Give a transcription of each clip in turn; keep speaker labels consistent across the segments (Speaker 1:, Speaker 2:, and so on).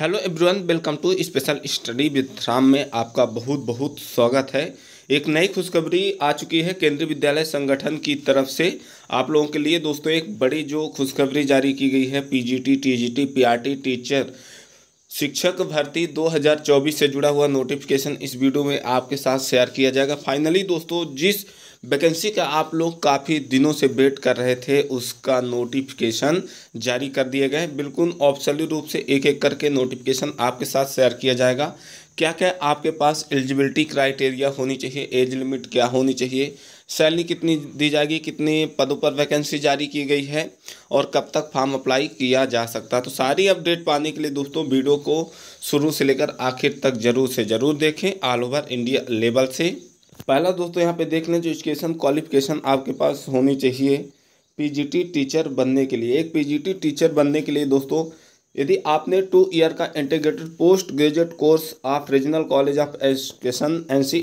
Speaker 1: hello everyone welcome to special study with Ram में आपका बहुत बहुत स्वागत है एक नई खुशखबरी आ चुकी है केंद्रीय विद्यालय संगठन की तरफ से आप लोगों के लिए दोस्तों एक बड़ी जो खुशखबरी जारी की गई है पीजीटी टीजीटी पीआरटी टीचर शिक्षक भर्ती 2024 से जुड़ा हुआ नोटिफिकेशन इस वीडियो में आपके साथ शेयर किया जाएगा फाइनली दोस्तों जिस वैकेंसी का आप लोग काफ़ी दिनों से वेट कर रहे थे उसका नोटिफिकेशन जारी कर दिए गए बिल्कुल ऑप्शनली रूप से एक एक करके नोटिफिकेशन आपके साथ शेयर किया जाएगा क्या क्या आपके पास एलिजिबिलिटी क्राइटेरिया होनी चाहिए एज लिमिट क्या होनी चाहिए सैलरी कितनी दी जाएगी कितने पदों पर वैकेंसी जारी की गई है और कब तक फॉर्म अप्लाई किया जा सकता है तो सारी अपडेट पाने के लिए दोस्तों वीडियो को शुरू से लेकर आखिर तक ज़रूर से ज़रूर देखें ऑल ओवर इंडिया लेवल से पहला दोस्तों यहाँ पे देख लें जो एजुकेशन क्वालिफिकेशन आपके पास होनी चाहिए पीजीटी टीचर बनने के लिए एक पीजीटी टीचर बनने के लिए दोस्तों यदि आपने टू ईयर का integrated post graduate course of regional college of education N C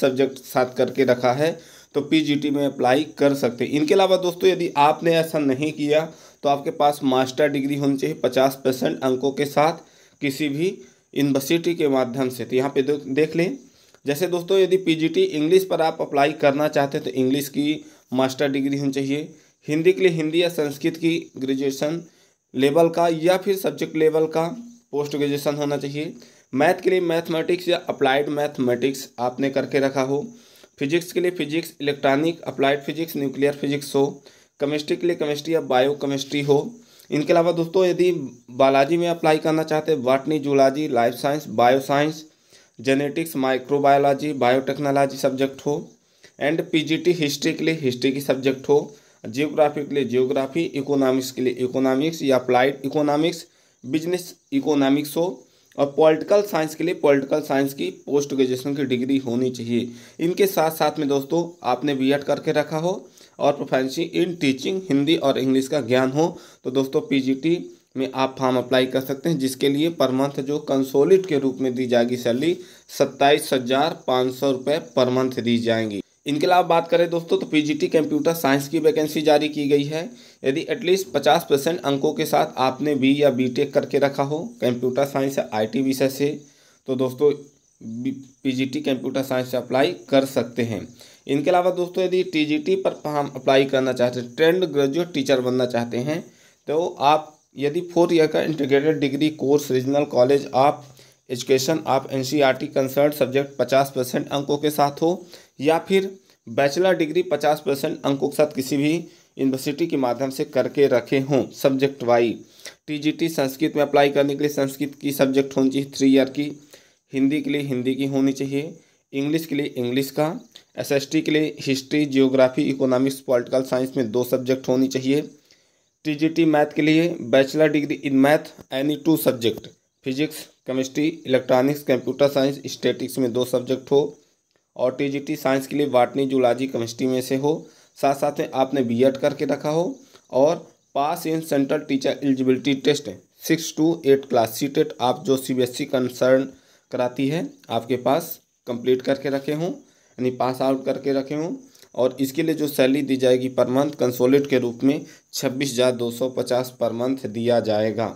Speaker 1: subject साथ करके रखा है तो पीजीटी में अप्लाई कर सकते हैं इनके अलावा दोस्तों यदि आपने ऐसा नहीं किया तो आपके पास मास्टर डिग्री होनी चाहिए पचास परसेंट अंकों के साथ किसी भी यूनिवर्सिटी के माध्यम से तो यहाँ पे देख लें जैसे दोस्तों यदि पीजीटी इंग्लिश पर आप अप्लाई करना चाहते हैं तो इंग्लिश की मास्टर डिग्री होनी चाहिए हिंदी के लिए हिंदी या संस्कृत की ग्रेजुएशन लेवल का या फिर सब्जेक्ट लेवल का पोस्ट ग्रेजुएशन होना चाहिए मैथ के लिए मैथमेटिक्स या अप्लाइड मैथमेटिक्स आपने करके रखा हो फिजिक्स के लिए physics electronic applied physics nuclear physics हो केमिस्ट्री के लिए केमिस्ट्री या बायो केमिस्ट्री हो इनके अलावा दोस्तों यदि बालाजी में अप्लाई करना चाहते हैं botany zoology life science bio science genetics microbiology biotechnology subject हो एंड पीजीटी हिस्ट्री के लिए हिस्ट्री की सब्जेक्ट हो जियोग्राफी के लिए जियोग्राफी इकोनॉमिक्स के लिए इकोनॉमिक्स या अप्लाइड इकोनॉमिक्स बिजनेस इकोनॉमिक्स हो और पॉलिटिकल साइंस के लिए पॉलिटिकल साइंस की पोस्ट ग्रेजुएशन की डिग्री होनी चाहिए इनके साथ साथ में दोस्तों आपने बी करके रखा हो और प्रोफेंसी इन टीचिंग हिंदी और इंग्लिश का ज्ञान हो तो दोस्तों पीजीटी में आप फॉर्म अप्लाई कर सकते हैं जिसके लिए पर मंथ जो कंसोलिट के रूप में दी जाएगी सैलरी सत्ताईस हज़ार पाँच सौ रुपये पर मंथ दी जाएंगी इनके अलावा बात करें दोस्तों तो पीजीटी कंप्यूटर साइंस की वैकेंसी जारी की गई है यदि एटलीस्ट 50 परसेंट अंकों के साथ आपने बी या बीटेक करके रखा हो कंप्यूटर साइंस या टी विषय से तो दोस्तों पीजीटी कंप्यूटर साइंस से अप्लाई कर सकते हैं इनके अलावा दोस्तों यदि टी पर हम अप्लाई करना चाहते हैं ट्रेंड ग्रेजुएट टीचर बनना चाहते हैं तो आप यदि फोर्थ ईयर का integrated degree course regional college of education आप N C R T concern subject पचास परसेंट अंकों के साथ हो या फिर बैचलर डिग्री पचास परसेंट अंकों के साथ किसी भी यूनिवर्सिटी के माध्यम से करके रखे हों सब्जेक्ट वाई टीजीटी संस्कृत में अप्लाई करने के लिए संस्कृत की सब्जेक्ट होनी चाहिए थ्री ईयर की हिंदी के लिए हिंदी की होनी चाहिए इंग्लिश के लिए इंग्लिश का टी के लिए history geography economics political science में दो सब्जेक्ट होनी चाहिए टीजीटी मैथ के लिए bachelor degree in math any two subject physics chemistry electronics computer science statistics में दो सब्जेक्ट हो और टीजीटी साइंस के लिए बाटनी जूलॉजी केमिस्ट्री में से हो साथ साथ में आपने बी करके रखा हो और pass in central teacher eligibility test six to eight class C आप जो C B S E concern कराती है आपके पास कंप्लीट करके रखे हों यानी पास आउट करके रखे हों और इसके लिए जो सैलरी दी जाएगी पर मंथ कंसोलिड के रूप में छब्बीस हज़ार दो सौ पचास पर मंथ दिया जाएगा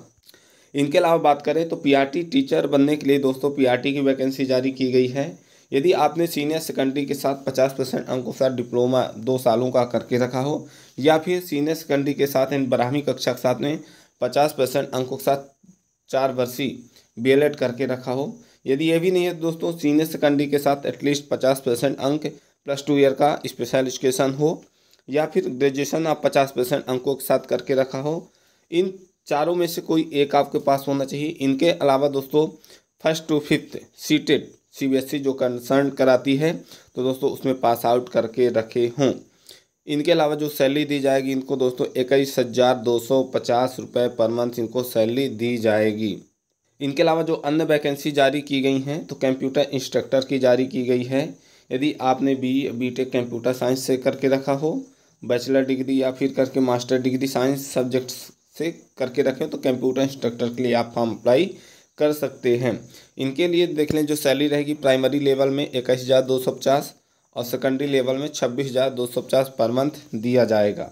Speaker 1: इनके अलावा बात करें तो पीआरटी टीचर बनने के लिए दोस्तों पीआरटी की वैकेंसी जारी की गई है यदि आपने सीनियर सेकेंडरी के साथ पचास परसेंट अंकों के साथ डिप्लोमा दो सालों का करके रखा हो या फिर सीनियर सेकेंडरी के साथ इन बारहवीं कक्षा के साथ में पचास परसेंट अंकों के साथ चार वर्षीय बी करके रखा हो यदि ये भी नहीं है दोस्तों सीनियर सेकेंडरी के साथ एटलीस्ट पचास परसेंट अंक प्लस टू ईयर का स्पेशल एजुकेशन हो या फिर ग्रेजुएशन आप पचास परसेंट अंकों के साथ करके रखा हो इन चारों में से कोई एक आपके पास होना चाहिए इनके अलावा दोस्तों first to fifth CTET CBSE जो कंसर्न कराती है तो दोस्तों उसमें पास आउट करके रखे हों इनके अलावा जो सैलरी दी जाएगी इनको दोस्तों इक्कीस हज़ार दो सौ पचास रुपये पर मंथ इनको सैलरी दी जाएगी इनके अलावा जो अन्य वैकेंसी जारी की गई हैं तो कंप्यूटर इंस्ट्रक्टर की जारी की गई है यदि आपने B B tech computer science से करके रखा हो बैचलर डिग्री या फिर करके मास्टर डिग्री साइंस सब्जेक्ट से करके रखें तो कंप्यूटर इंस्ट्रक्टर के लिए आप फॉर्म अप्लाई कर सकते हैं इनके लिए देख लें जो सैलरी रहेगी प्राइमरी लेवल में इक्कीस हज़ार दो सौ पचास और सेकेंडरी लेवल में छब्बीस हज़ार दो सौ पचास पर मंथ दिया जाएगा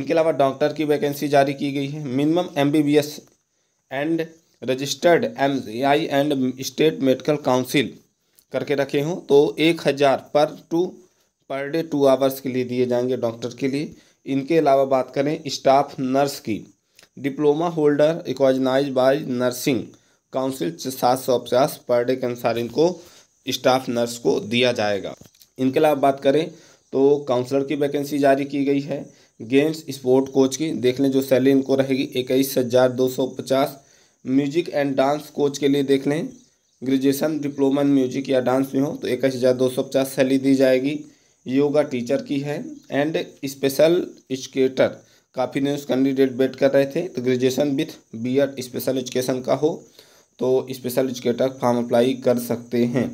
Speaker 1: इनके अलावा डॉक्टर की वैकेंसी जारी की गई है minimum M B B S and registered M I and state medical council करके रखे हूँ तो एक हज़ार पर to per day two hours के लिए दिए जाएंगे डॉक्टर के लिए इनके अलावा बात करें स्टाफ नर्स की diploma holder recognise by nursing council सात सौ पचास पर डे के अनुसार इनको स्टाफ नर्स को दिया जाएगा इनके अलावा बात करें तो काउंसलर की वैकेंसी जारी की गई है गेम्स स्पोर्ट कोच की देख लें जो सैलरी इनको रहेगी इक्कीस हज़ार दो सौ पचास म्यूजिक एंड डांस कोच के लिए देख लें ग्रेजुएशन डिप्लोमा इन म्यूजिक या डांस में हो तो इक्कीस हज़ार दो सौ पचास सैलरी दी जाएगी योगा टीचर की है एंड स्पेशल एजुकेटर काफ़ी न्यूज़ कैंडिडेट वेट कर रहे थे तो graduation with B Ed special education का हो तो स्पेशल एजुकेटर फॉर्म अप्लाई कर सकते हैं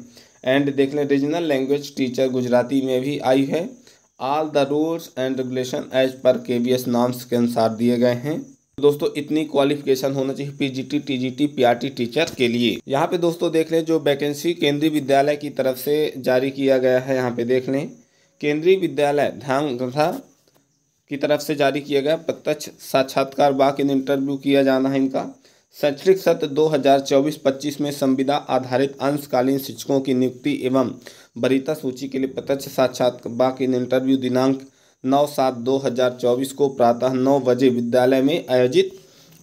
Speaker 1: एंड देख लें रीजनल लैंग्वेज टीचर गुजराती में भी आई है all the rules and regulation as per के बी एस नॉर्म्स के अनुसार दिए गए हैं दोस्तों इतनी क्वालिफिकेशन होना चाहिए पीजीटी टीजीटी पीआरटी टीचर के लिए यहाँ पे दोस्तों देख लें जो वैकेंसी केंद्रीय विद्यालय की तरफ से जारी किया गया है यहाँ पे देख लें केंद्रीय विद्यालय ध्यान तथा की तरफ से जारी किया गया प्रत्यक्ष साक्षात्कार बाक इन इंटरव्यू किया जाना है इनका शैक्षणिक सत्र 2024 हजार में संविदा आधारित अंशकालीन शिक्षकों की नियुक्ति एवं वरीता सूची के लिए प्रत्यक्ष साक्षात्कार बाक इन इंटरव्यू दिनांक नौ सात दो हजार चौबीस को प्रातः नौ बजे विद्यालय में आयोजित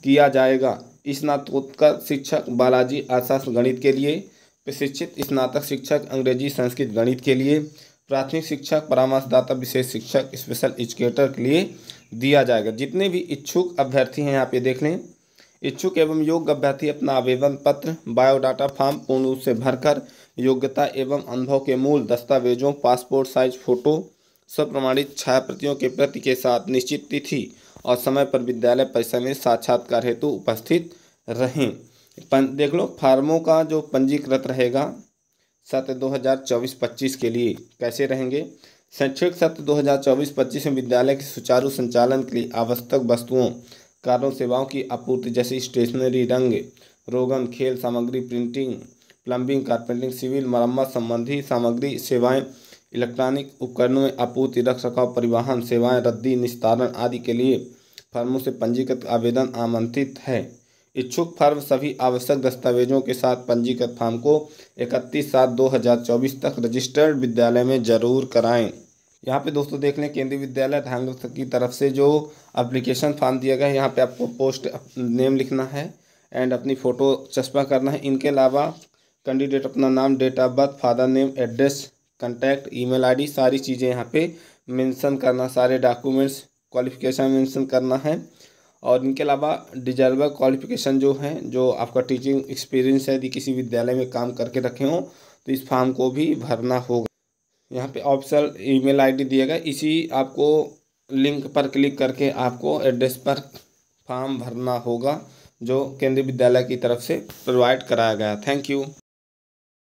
Speaker 1: किया जाएगा स्नातकोत्तर शिक्षक बालाजी आशास गणित के लिए प्रशिक्षित स्नातक शिक्षक अंग्रेजी संस्कृत गणित के लिए प्राथमिक शिक्षक परामर्शदाता विशेष शिक्षक स्पेशल एजुकेटर के लिए दिया जाएगा जितने भी इच्छुक अभ्यर्थी हैं यहाँ पे देख लें इच्छुक एवं योग्य अभ्यर्थी अपना आवेदन पत्र बायोडाटा फॉर्म पूर्ण रूप से भरकर योग्यता एवं अनुभव के मूल दस्तावेजों पासपोर्ट साइज फोटो स्वप्रमाणित छाया प्रतियों के प्रति के साथ निश्चित तिथि और समय पर विद्यालय परिसर में साक्षात्कार हेतु उपस्थित रहें देख लो फार्मों का जो पंजीकृत रहेगा सत्र 2024 हज़ार के लिए कैसे रहेंगे शैक्षणिक सत्र 2024 हज़ार में विद्यालय के सुचारू संचालन के लिए आवश्यक वस्तुओं कारों सेवाओं की आपूर्ति जैसे स्टेशनरी रंग रोगन खेल सामग्री प्रिंटिंग प्लम्बिंग कारपेंटिंग सिविल मरम्मत संबंधी सामग्री सेवाएं इलेक्ट्रॉनिक उपकरणों में आपूर्ति रख रखाव परिवहन सेवाएं रद्दी निस्तारण आदि के लिए फर्मों से पंजीकृत आवेदन आमंत्रित है इच्छुक फर्म सभी आवश्यक दस्तावेजों के साथ पंजीकृत फार्म को इकतीस सात दो हज़ार चौबीस तक रजिस्टर्ड विद्यालय में जरूर कराएं यहाँ पे दोस्तों देख लें केंद्रीय विद्यालय धांग की तरफ से जो अप्लीकेशन फॉर्म दिया गया है यहाँ पे आपको पोस्ट नेम लिखना है एंड अपनी फ़ोटो चस्पा करना है इनके अलावा कैंडिडेट अपना नाम date of birth father name address contact email ID सारी चीज़ें यहाँ पे मेंशन करना सारे डॉक्यूमेंट्स क्वालिफिकेशन मेंशन करना है और इनके अलावा डिजर्वर क्वालिफिकेशन जो है जो आपका टीचिंग एक्सपीरियंस है यदि किसी विद्यालय में काम करके रखे हों तो इस फॉर्म को भी भरना होगा यहाँ पे ऑप्शन ईमेल आईडी गया इसी आपको लिंक पर क्लिक करके आपको एड्रेस पर फॉर्म भरना होगा जो केंद्रीय विद्यालय की तरफ से प्रोवाइड कराया गया थैंक यू